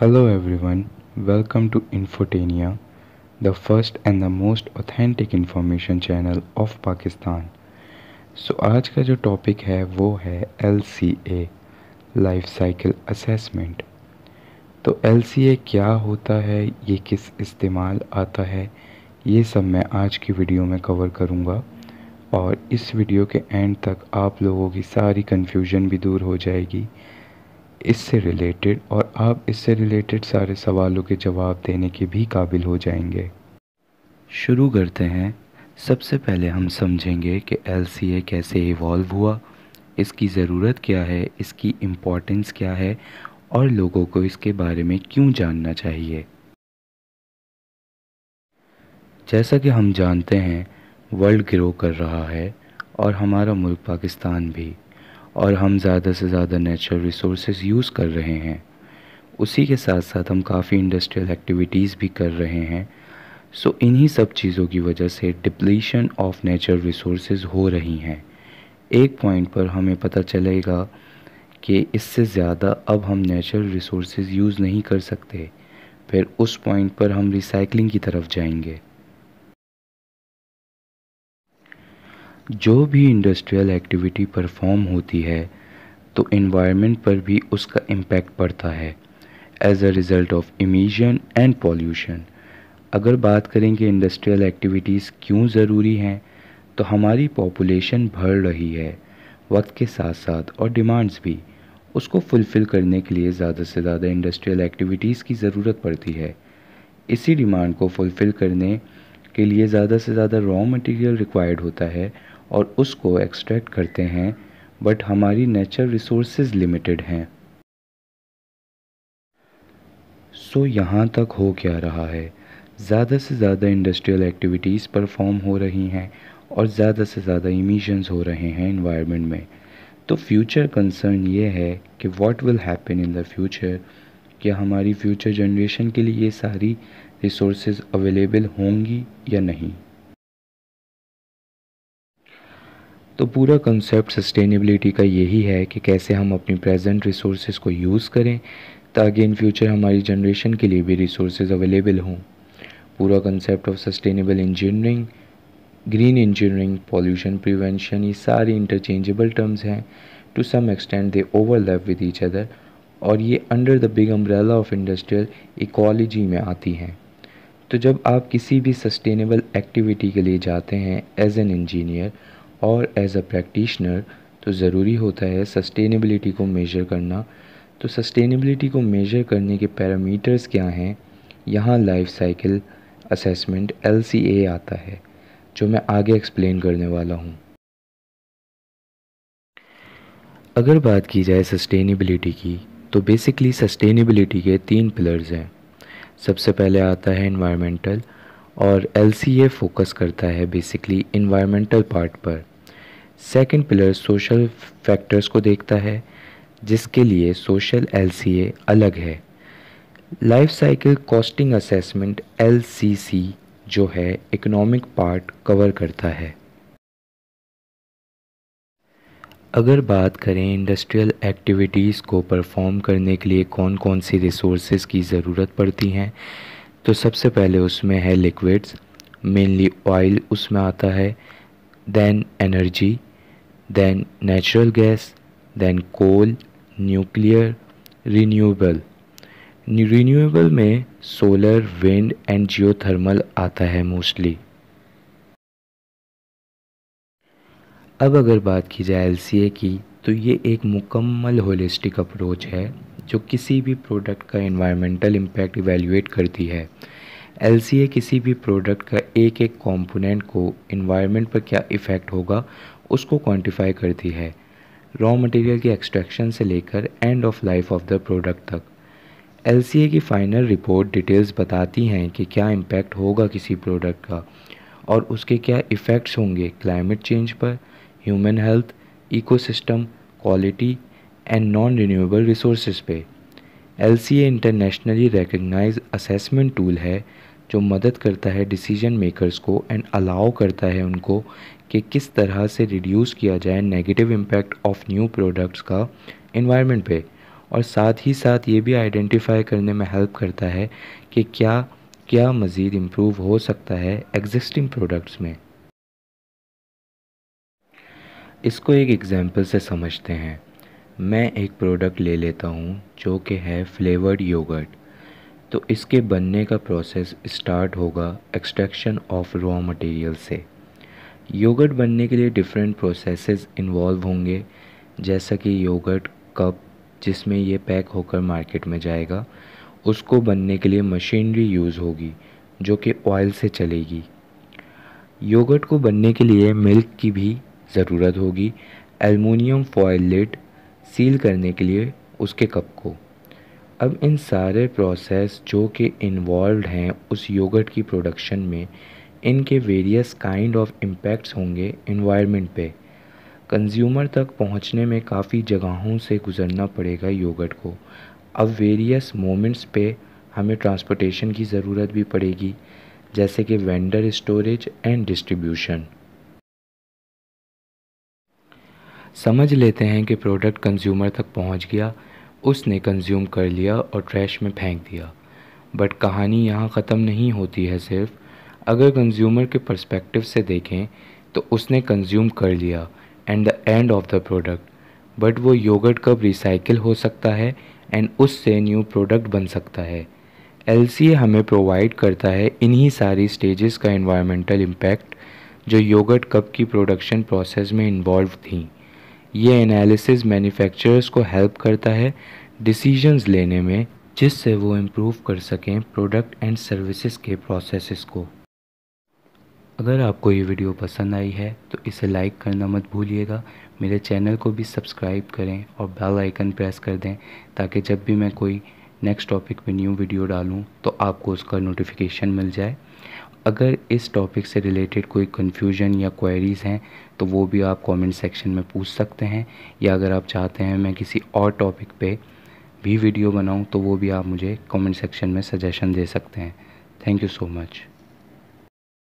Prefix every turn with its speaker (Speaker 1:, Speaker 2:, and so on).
Speaker 1: Hello everyone, welcome to Infotania, the first and the most authentic information channel of Pakistan. So so, आज का जो topic है वो है L C A life cycle assessment तो L C A क्या होता है ये किस इस्तेमाल आता है ये सब मैं आज की वीडियो में कवर करूँगा और इस वीडियो के एंड तक आप लोगों की सारी कन्फ्यूजन भी दूर हो जाएगी इससे रिलेटेड और आप इससे रिलेटेड सारे सवालों के जवाब देने के भी काबिल हो जाएंगे शुरू करते हैं सबसे पहले हम समझेंगे कि एल कैसे इवॉल्व हुआ इसकी ज़रूरत क्या है इसकी इम्पोर्टेंस क्या है और लोगों को इसके बारे में क्यों जानना चाहिए जैसा कि हम जानते हैं वर्ल्ड ग्रो कर रहा है और हमारा मुल्क पाकिस्तान भी और हम ज़्यादा से ज़्यादा नेचुरल रिसोर्स यूज़ कर रहे हैं उसी के साथ साथ हम काफ़ी इंडस्ट्रियल एक्टिविटीज़ भी कर रहे हैं सो so, इन्हीं सब चीज़ों की वजह से डिप्लीशन ऑफ नेचुरल रिसोर्स हो रही हैं एक पॉइंट पर हमें पता चलेगा कि इससे ज़्यादा अब हम नेचुरल रिसोर्स यूज़ नहीं कर सकते फिर उस पॉइंट पर हम रिसाइकलिंग की तरफ जाएंगे जो भी इंडस्ट्रियल एक्टिविटी परफॉर्म होती है तो इन्वायरमेंट पर भी उसका इम्पैक्ट पड़ता है as a result of emission and pollution अगर बात करें कि इंडस्ट्रियल एक्टिविटीज़ क्यों ज़रूरी हैं तो हमारी पॉपुलेशन बढ़ रही है वक्त के साथ साथ और डिमांड्स भी उसको फुलफ़िल करने के लिए ज़्यादा से ज़्यादा इंडस्ट्रियल एक्टिविटीज़ की ज़रूरत पड़ती है इसी डिमांड को फुलफ़िल करने के लिए ज़्यादा से ज़्यादा रॉ मटेरियल रिक्वायर्ड होता है और उसको एक्सट्रैक्ट करते हैं बट हमारी नेचर रिसोर्स लिमिटेड हैं सो so, यहाँ तक हो क्या रहा है ज़्यादा से ज़्यादा इंडस्ट्रियल एक्टिविटीज़ परफॉर्म हो रही हैं और ज़्यादा से ज़्यादा इमीशंस हो रहे हैं इन्वायरमेंट में तो फ्यूचर कंसर्न ये है कि what will happen in the future क्या हमारी फ्यूचर जनरेशन के लिए ये सारी रिसोर्सेज अवेलेबल होंगी या नहीं तो पूरा कंसेप्ट सस्टेनेबिलिटी का यही है कि कैसे हम अपनी प्रेजेंट रिसोर्सेज को यूज़ करें ताकि इन फ्यूचर हमारी जनरेशन के लिए भी रिसोर्सेज अवेलेबल हों पूरा concept of sustainable engineering green engineering pollution prevention ये सारे इंटरचेंजेबल टर्म्स हैं to some extent they overlap with each other और ये under the big umbrella of industrial ecology में आती हैं तो जब आप किसी भी सस्टेनेबल एक्टिविटी के लिए जाते हैं एज एन इंजीनियर और एज अ प्रैक्टिशनर तो ज़रूरी होता है सस्टेनेबिलिटी को मेजर करना तो सस्टेनेबिलिटी को मेजर करने के पैरामीटर्स क्या हैं यहाँ लाइफ साइकिल असेसमेंट एल आता है जो मैं आगे एक्सप्लेन करने वाला हूँ अगर बात की जाए सस्टेनेबिलिटी की तो बेसिकली सस्टेनेबिलिटी के तीन पिलर्स हैं सबसे पहले आता है इन्वायरमेंटल और एल फोकस करता है बेसिकली इन्वायरमेंटल पार्ट पर सेकंड पिलर सोशल फैक्टर्स को देखता है जिसके लिए सोशल एल अलग है life cycle costing assessment L जो है इकोनॉमिक पार्ट कवर करता है अगर बात करें इंडस्ट्रियल एक्टिविटीज़ को परफॉर्म करने के लिए कौन कौन सी रिसोर्सेज की ज़रूरत पड़ती हैं तो सबसे पहले उसमें है लिक्विड्स मेनली ऑयल उसमें आता है then energy then natural gas then coal nuclear renewable renewable में सोलर विंड एंड जियोथर्मल आता है मोस्टली अब अगर बात की जाए एल की तो ये एक मुकम्मल होलिस्टिक अप्रोच है जो किसी भी प्रोडक्ट का इन्वायरमेंटल इम्पैक्ट इवेल्यूएट करती है एल किसी भी प्रोडक्ट का एक एक कॉम्पोनेंट को इन्वायरमेंट पर क्या इफ़ेक्ट होगा उसको क्वान्टिफाई करती है रॉ मटेरियल के एक्सट्रैक्शन से लेकर end of life of the product तक एल की फ़ाइनल रिपोर्ट डिटेल्स बताती हैं कि क्या इम्पैक्ट होगा किसी प्रोडक्ट का और उसके क्या इफ़ेक्ट्स होंगे क्लाइमेट चेंज पर human health ecosystem quality and non renewable resource पे L C A internationally recognise assessment tool है जो मदद करता है डिसीजन मेकर्स को एंड अलाउ करता है उनको कि किस तरह से रिड्यूस किया जाए negative impact of new products का इन्वायरमेंट पे और साथ ही साथ ये भी आइडेंटिफाई करने में हेल्प करता है कि क्या क्या मज़ीद इम्प्रूव हो सकता है एग्जिस्टिंग प्रोडक्ट्स में इसको एक एग्जांपल से समझते हैं मैं एक प्रोडक्ट ले लेता हूँ जो कि है फ्लेवर्ड योगर्ट तो इसके बनने का प्रोसेस स्टार्ट होगा एक्सट्रैक्शन ऑफ रॉ मटेरियल से योगर्ट बनने के लिए डिफरेंट प्रोसेसेस इन्वॉल्व होंगे जैसा कि योगर्ट कप जिसमें ये पैक होकर मार्केट में जाएगा उसको बनने के लिए मशीनरी यूज़ होगी जो कि ऑयल से चलेगी योगर्ट को बनने के लिए मिल्क की भी ज़रूरत होगी एलमिनियम फॉयल लिड सील करने के लिए उसके कप को अब इन सारे प्रोसेस जो कि इन्वॉल्व हैं उस योगर्ट की प्रोडक्शन में इनके वेरियस काइंड ऑफ इम्पैक्ट्स होंगे इन्वायरमेंट पे कंज्यूमर तक पहुंचने में काफ़ी जगहों से गुजरना पड़ेगा योगर्ट को अब वेरियस मोमेंट्स पे हमें ट्रांसपोर्टेशन की ज़रूरत भी पड़ेगी जैसे कि वेंडर स्टोरेज एंड डिस्ट्रीब्यूशन समझ लेते हैं कि प्रोडक्ट कंज्यूमर तक पहुंच गया उसने कंज्यूम कर लिया और ट्रैश में फेंक दिया बट कहानी यहाँ ख़त्म नहीं होती है सिर्फ अगर कंज्यूमर के पर्सपेक्टिव से देखें तो उसने कंज्यूम कर लिया and the end of the product but वो योगर्ट कब रिसाइकिल हो सकता है एंड उससे न्यू प्रोडक्ट बन सकता है एल हमें प्रोवाइड करता है इन्हीं सारी स्टेजेस का इन्वायरमेंटल इम्पैक्ट जो योगर्ट कप की प्रोडक्शन प्रोसेस में इन्वॉल्व थी ये एनालिसिस मैन्युफैक्चरर्स को हेल्प करता है डिसीजंस लेने में जिससे वो इम्प्रूव कर सकें प्रोडक्ट एंड सर्विसेज के प्रोसेसेस को अगर आपको ये वीडियो पसंद आई है तो इसे लाइक करना मत भूलिएगा मेरे चैनल को भी सब्सक्राइब करें और बेल आइकन प्रेस कर दें ताकि जब भी मैं कोई नेक्स्ट टॉपिक पे न्यू वीडियो डालूं तो आपको उसका नोटिफिकेशन मिल जाए अगर इस टॉपिक से रिलेटेड कोई कन्फ्यूजन या क्वेरीज़ हैं तो वो भी आप कमेंट सेक्शन में पूछ सकते हैं या अगर आप चाहते हैं मैं किसी और टॉपिक पे भी वीडियो बनाऊं तो वो भी आप मुझे कमेंट सेक्शन में सजेशन दे सकते हैं थैंक यू सो मच